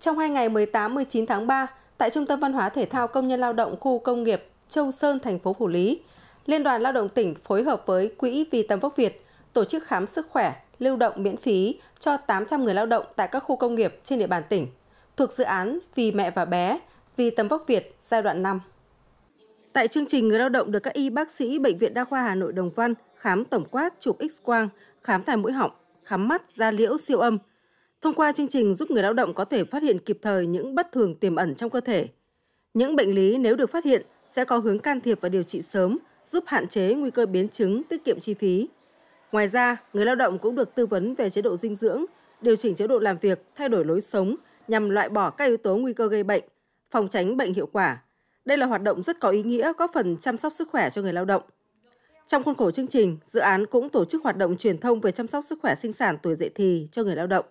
Trong hai ngày 18-19 tháng 3, tại Trung tâm Văn hóa Thể thao Công nhân Lao động khu công nghiệp Châu Sơn, thành phố Phủ Lý, Liên đoàn Lao động tỉnh phối hợp với Quỹ Vì Tầm Vóc Việt tổ chức khám sức khỏe lưu động miễn phí cho 800 người lao động tại các khu công nghiệp trên địa bàn tỉnh, thuộc dự án Vì Mẹ và Bé, Vì Tầm Vóc Việt giai đoạn 5. Tại chương trình, người lao động được các y bác sĩ Bệnh viện Đa khoa Hà Nội Đồng Văn khám tổng quát chụp x-quang, khám tai mũi họng, khám mắt, da liễu siêu âm – Thông qua chương trình giúp người lao động có thể phát hiện kịp thời những bất thường tiềm ẩn trong cơ thể. Những bệnh lý nếu được phát hiện sẽ có hướng can thiệp và điều trị sớm, giúp hạn chế nguy cơ biến chứng, tiết kiệm chi phí. Ngoài ra, người lao động cũng được tư vấn về chế độ dinh dưỡng, điều chỉnh chế độ làm việc, thay đổi lối sống nhằm loại bỏ các yếu tố nguy cơ gây bệnh, phòng tránh bệnh hiệu quả. Đây là hoạt động rất có ý nghĩa góp phần chăm sóc sức khỏe cho người lao động. Trong khuôn khổ chương trình, dự án cũng tổ chức hoạt động truyền thông về chăm sóc sức khỏe sinh sản tuổi dậy thì cho người lao động.